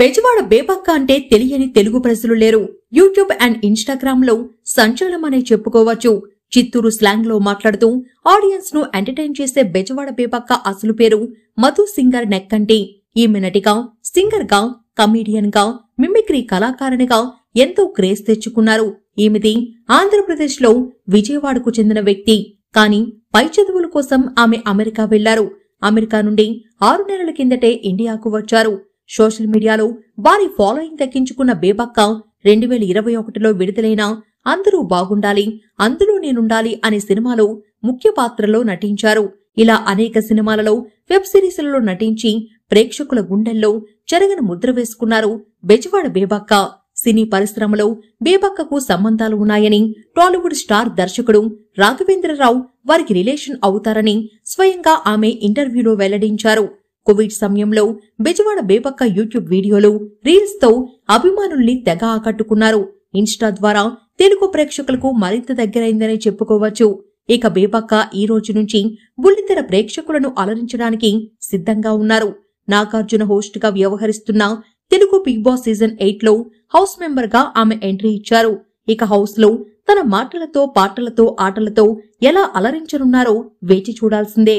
బెజవాడ బేబక్క అంటే తెలియని తెలుగు ప్రజలు లేరు యూట్యూబ్ అండ్ ఇన్స్టాగ్రామ్ లో సంచలనమనే చెప్పుకోవచ్చు చిత్తూరు స్లాంగ్ లో మాట్లాడుతూ ఆడియన్స్ ను ఎంటర్టైన్ చేసే బెజవాడ బేబక్క అసలు పేరు మధు సింగర్ నెక్కంటి ఈమె నటిగా సింగర్ గా కమీడియన్ గా మిమిక్రీ కళాకారునిగా ఎంతో క్రేజ్ తెచ్చుకున్నారు ఈమెది ఆంధ్రప్రదేశ్ లో విజయవాడకు చెందిన వ్యక్తి కానీ పై చదువుల కోసం ఆమె అమెరికా వెళ్లారు అమెరికా నుండి ఆరు నెలల కిందటే ఇండియాకు వచ్చారు సోషల్ మీడియాలో వారి ఫాలోయింగ్ దక్కించుకున్న బేబక్క రెండు వేల ఇరవై ఒకటిలో విడుదలైన అందరూ బాగుండాలి అందులో నేనుండాలి అనే సినిమాలో ముఖ్య పాత్రలో నటించారు ఇలా అనేక సినిమాలలో వెబ్ సిరీస్లలో నటించి ప్రేక్షకుల గుండెల్లో చెరగని ముద్ర వేసుకున్నారు బెజవాడ బేబక్క సినీ పరిశ్రమలో బేబక్కకు సంబంధాలు ఉన్నాయని టాలీవుడ్ స్టార్ దర్శకుడు రాఘవేంద్రరావు వారికి రిలేషన్ అవుతారని స్వయంగా ఆమె ఇంటర్వ్యూలో వెల్లడించారు కోవిడ్ సమయంలో బెజవాడ బేబక్క యూట్యూబ్ వీడియోలు రీల్స్ తో అభిమానుల్ని తెగ ఆకట్టుకున్నారు ఇన్స్టా ద్వారా తెలుగు ప్రేక్షకులకు మరింత దగ్గరైందని చెప్పుకోవచ్చు ఇక బేబక్క ఈ రోజు నుంచి బుల్లితెర ప్రేక్షకులను అలరించడానికి సిద్ధంగా ఉన్నారు నాగార్జున హోస్ట్ గా వ్యవహరిస్తున్న Telugu Bigg Boss season eight లో హౌస్ మెంబర్ గా ఆమె ఎంట్రీ ఇచ్చారు ఇక హౌస్ లో తన మాటలతో పాటలతో ఆటలతో ఎలా అలరించనున్నారో వేచి చూడాల్సిందే